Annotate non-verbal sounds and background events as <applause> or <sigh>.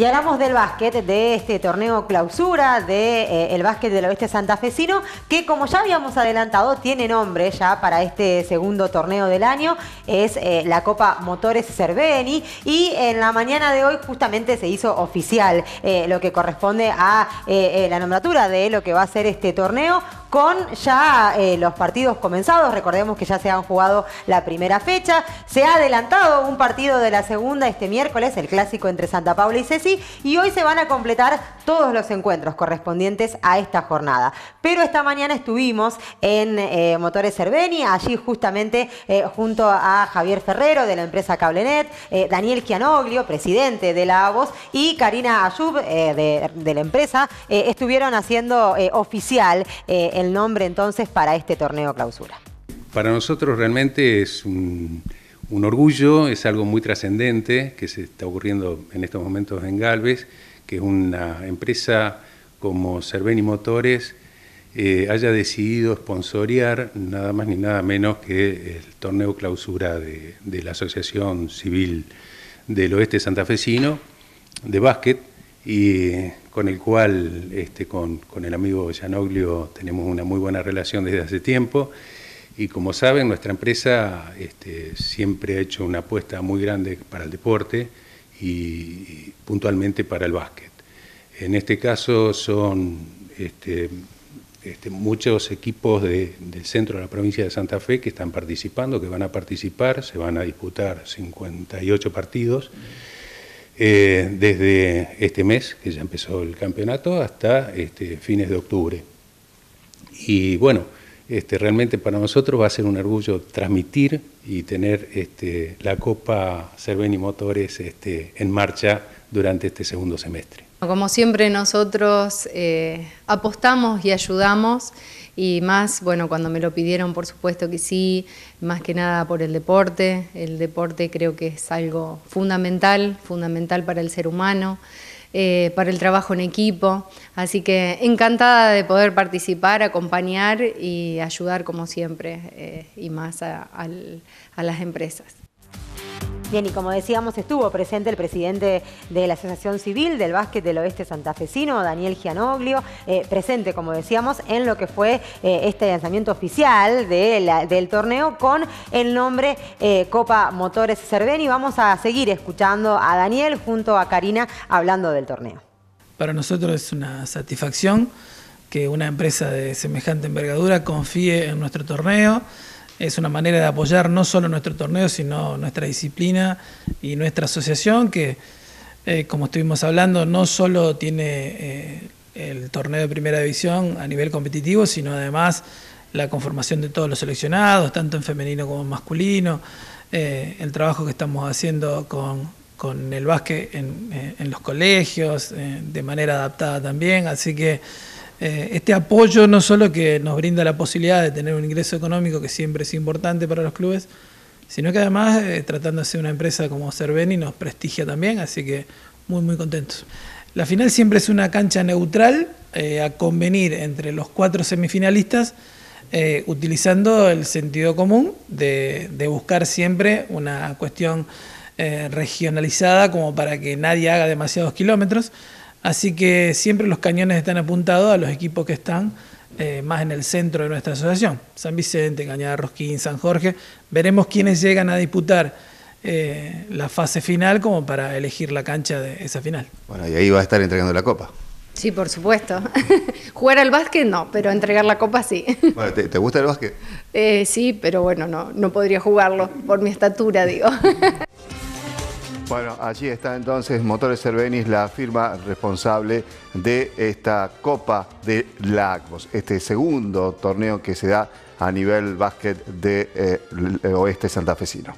Y hablamos del básquet, de este torneo clausura, del de, la eh, el básquet del oeste santafesino, que como ya habíamos adelantado, tiene nombre ya para este segundo torneo del año, es eh, la Copa Motores Cerveni. Y en la mañana de hoy justamente se hizo oficial eh, lo que corresponde a la nombratura de lo que va a ser este torneo con ya eh, los partidos comenzados. Recordemos que ya se han jugado la primera fecha. Se ha adelantado un partido de la segunda este miércoles, el clásico entre Santa Paula y Ceci, y hoy se van a completar todos los encuentros correspondientes a esta jornada. Pero esta mañana estuvimos en eh, Motores Cerveni, allí justamente eh, junto a Javier Ferrero de la empresa Cablenet, Daniel Chianoglio, presidente de la AVOS, y Karina Ayub de, de, la empresa, estuvieron haciendo oficial en el nombre entonces para este torneo clausura? Para nosotros realmente es un, orgullo, es algo muy trascendente que se está ocurriendo en estos momentos en Galvez, que una empresa como Cerveni Motores eh, haya decidido sponsorear nada más ni nada menos que el torneo clausura de, de la Asociación Civil del Oeste Santafesino de básquet, y con el cual, este, con, el amigo Gianoglio, tenemos una muy buena relación desde hace tiempo. Y como saben, nuestra empresa este, siempre ha hecho una apuesta muy grande para el deporte y, puntualmente para el básquet. En este caso son este, este muchos equipos del centro de la provincia de Santa Fe que están participando, que van a participar, se van a disputar 58 partidos. Eh, desde este mes, que ya empezó el campeonato, hasta este, fines de octubre. Y bueno, este, realmente para nosotros va a ser un orgullo transmitir y tener este, la Copa Cerveni Motores en marcha durante este segundo semestre. Como siempre nosotros eh, apostamos y ayudamos y más, bueno, cuando me lo pidieron por supuesto que sí, más que nada por el deporte, el deporte creo que es algo fundamental, fundamental para el ser humano, eh, para el trabajo en equipo, así que encantada de poder participar, acompañar y ayudar como siempre eh, y más a las empresas. Bien, y como decíamos, estuvo presente el presidente de la Asociación Civil del Básquet del Oeste Santafesino, Daniel Gianoglio, eh, presente, como decíamos, en lo que fue eh, este lanzamiento oficial del torneo con el nombre eh, Copa Motores Cerveni. Vamos a seguir escuchando a Daniel junto a Karina hablando del torneo. Para nosotros es una satisfacción que una empresa de semejante envergadura confíe en nuestro torneo es una manera de apoyar no solo nuestro torneo, sino nuestra disciplina y nuestra asociación, que eh, como estuvimos hablando, no solo tiene eh, el torneo de primera división a nivel competitivo, sino además la conformación de todos los seleccionados, tanto en femenino como en masculino, eh, el trabajo que estamos haciendo con, el básquet en, en los colegios, de manera adaptada también, así que... Eh, este apoyo no solo que nos brinda la posibilidad de tener un ingreso económico que siempre es importante para los clubes, sino que además eh, tratando tratándose de una empresa como Cerveni nos prestigia también, así que muy muy contentos. La final siempre es una cancha neutral eh, a convenir entre los cuatro semifinalistas utilizando el sentido común de, buscar siempre una cuestión regionalizada como para que nadie haga demasiados kilómetros. Así que siempre los cañones están apuntados a los equipos que están eh, más en el centro de nuestra asociación. San Vicente, Cañada Rosquín, San Jorge. Veremos quiénes llegan a disputar eh, la fase final como para elegir la cancha de esa final. Bueno, y ahí va a estar entregando la copa. Sí, por supuesto. <laughs> Jugar al básquet no, pero entregar la copa sí. <laughs> Bueno, ¿te, gusta el básquet? Eh, sí, pero bueno, no, no podría jugarlo por mi estatura, digo. <laughs> Bueno, allí está entonces Motores Cervenis, la firma responsable de esta Copa de Lagos, este segundo torneo que se da a nivel básquet de eh, eh, oeste santafesino.